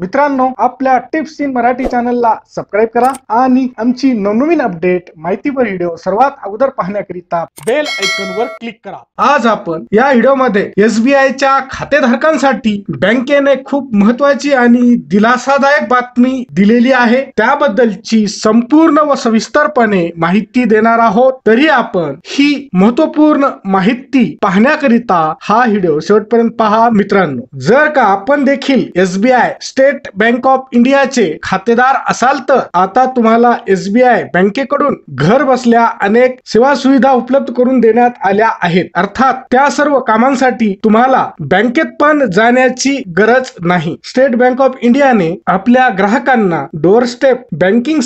मित्रांनो आपल्या tips in Marathi चॅनलला सबस्क्राईब करा आणि आमची नवनवीन अपडेट माहितीपर व्हिडिओ सर्वात अगोदर पाहण्याकरिता बेल आयकॉन वर क्लिक करा आज आपण या एसबीआय च्या खातेधारकांसाठी बँकेने खूप महत्वाची आणि दिलासादायक बातमी दिलेली आहे त्याबद्दलची संपूर्ण व सविस्तरपणे माहिती देणार आहोत तरी आपण ही महत्वपूर्ण माहिती पाहण्याकरिता हा व्हिडिओ शेवटपर्यंत पहा मित्रांनो जर का आपण देखील SBI state state bank of इंडियाचे खातेदार असाल तर आता तुम्हाला आय बँकेकडून घर बसल्या अनेक सेवा सुविधा उपलब्ध करून देण्यात आल्या आहेत अर्थात त्या सर्व कामांसाठी तुम्हाला बँकेत पण जाण्याची गरज नाही स्टेट बँक ऑफ इंडियाने आपल्या ग्राहकांना स्टेप बँकिंग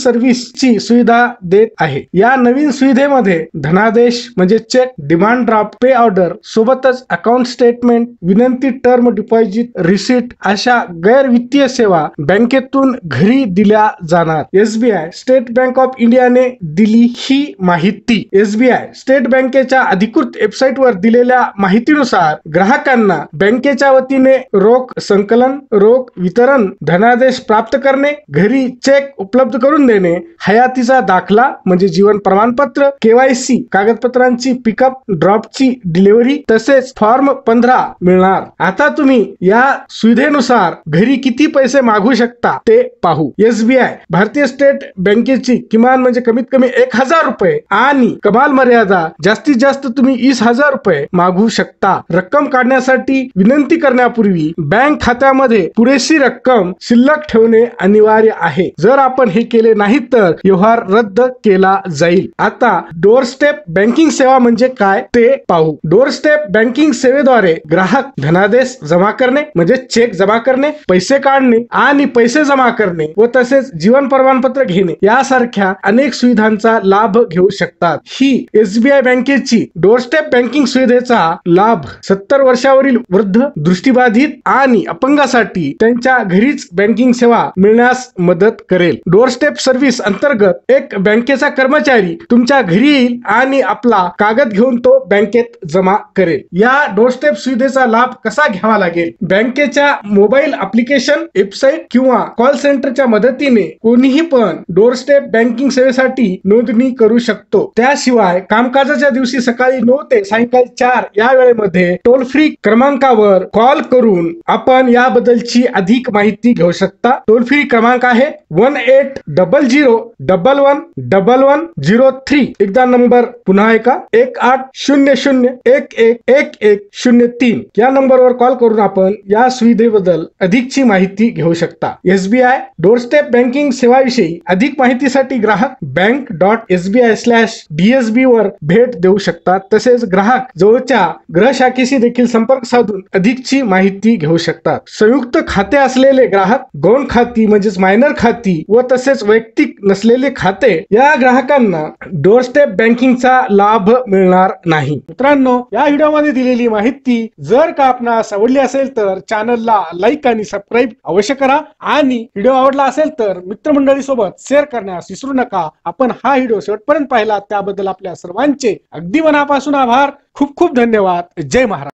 ची सुविधा देत आहे या नवीन सुविधेमध्ये धनादेश म्हणजे cheque demand draft pay order सोबतच अकाउंट स्टेटमेंट विनंती टर्म डिपॉझिट रिसिट अशा गैरवित्तीय सेवा बँकेतून घरी दिल्या जाणार आय स्टेट बँक ऑफ इंडियाने दिली ही माहिती आय स्टेट बँकेच्या अधिकृत वेबसाईट वर दिलेल्या माहितीनुसार ग्राहकांना बँकेच्या वतीने रोख संकलन रोख वितरण धनादेश प्राप्त करणे घरी चेक उपलब्ध करून देणे हयातीचा दाखला म्हणजे जीवन प्रमाणपत्र केवायसी कागदपत्रांची पिकअप ड्रॉपची डिलिव्हरी तसेच फॉर्म पंधरा मिळणार आता तुम्ही या सुविधेनुसार घरी किती पैसे मागू शकता ते पाहू एसबीआय भारतीय स्टेट बँकेची किमान म्हणजे कमीत कमी एक हजार रुपये आणि कमाल मर्यादा जास्तीत जास्त तुम्ही वीस हजार रुपये मागू शकता रक्कम काढण्यासाठी विनंती करण्यापूर्वी बँक खात्यामध्ये पुरेशी रक्कम शिल्लक ठेवणे अनिवार्य आहे जर आपण हे केले नाही तर व्यवहार रद्द केला जाईल आता डोरस्टेप स्टेप बँकिंग सेवा म्हणजे काय ते पाहू डोरस्टेप स्टेप बँकिंग सेवेद्वारे ग्राहक धनादेश जमा करणे म्हणजे चेक जमा करणे पैसे काढणे आणि पैसे जमा करणे व तसेच जीवन प्रमाणपत्र घेणे यासारख्या अनेक सुविधांचा लाभ घेऊ शकतात ही एसबीआय बँकेची डोरस्टेप बँकिंग सुविधेचा लाभ सत्तर वर्षावरील वृद्ध दृष्टीबाधित आणि अपंगासाठी त्यांच्या घरीच बँकिंग सेवा मिळण्यास मदत करेल डोरस्टेप सर्व्हिस अंतर्गत एक बँकेचा कर्मचारी तुमच्या घरी येईल आणि आपला कागद घेऊन तो बँकेत जमा करेल या डोरस्टेप सुविधेचा लाभ कसा घ्यावा लागेल बँकेच्या मोबाईल अप्लिकेशन वेबसाईट किंवा कॉल सेंटरच्या मदतीने कोणीही पण डोरस्टेप बँकिंग सेवेसाठी नोंदणी करू शकतो त्याशिवाय कामकाजाच्या दिवशी सकाळी नऊ ते सायंकाळी चार या वेळेमध्ये टोल फ्री क्रमांकावर कॉल करून आपण याबद्दलची अधिक माहिती घेऊ शकता टोल फ्री क्रमांक आहे one eight double zero double one double one zero three एकदा नंबर पुन्हा एका एक आठ शून्य शून्य एक एक एक एक शून्य तीन या नंबरवर कॉल करून आपण या सुविधेबद्दल अधिकची माहिती घेऊ शकता एसबीआय डोरस्टेप बँकिंग सेवाविषयी अधिक माहितीसाठी ग्राहक bank dot I slash B वर भेट देऊ शकतात तसेच ग्राहक जवळच्या शाखेशी देखील संपर्क साधून अधिकची माहिती घेऊ शकतात संयुक्त खाते असलेले ग्राहक गौण खाती म्हणजेच मायनर खाती व तसेच वैयक्तिक नसलेले खाते या ग्राहकांना डोरस्टेप बँकिंगचा लाभ मिळणार नाही मित्रांनो या व्हिडिओमध्ये दिलेली माहिती जर का आपणास आवडली असेल तर चॅनलला लाईक आणि सबस्क्राईब अवश्य करा आणि व्हिडिओ आवडला असेल तर मित्रमंडळी सोबत शेअर करण्यास विसरू नका आपण हा व्हिडिओ शेवटपर्यंत पाहिला त्याबद्दल आपल्या सर्वांचे अगदी मनापासून आभार खूप खूप धन्यवाद जय महाराज